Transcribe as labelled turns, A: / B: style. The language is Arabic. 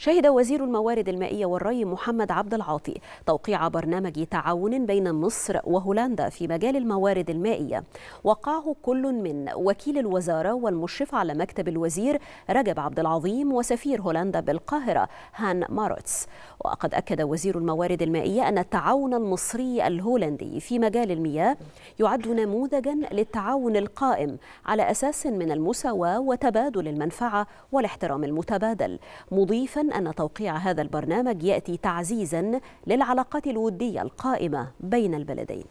A: شهد وزير الموارد المائية والري محمد عبد العاطي توقيع برنامج تعاون بين مصر وهولندا في مجال الموارد المائية وقعه كل من وكيل الوزارة والمشرف على مكتب الوزير رجب عبد العظيم وسفير هولندا بالقاهرة هان ماروتس وقد أكد وزير الموارد المائية أن التعاون المصري الهولندي في مجال المياه يعد نموذجا للتعاون القائم على أساس من المساواة وتبادل المنفعة والاحترام المتبادل مضيفا أن توقيع هذا البرنامج يأتي تعزيزا للعلاقات الودية القائمة بين البلدين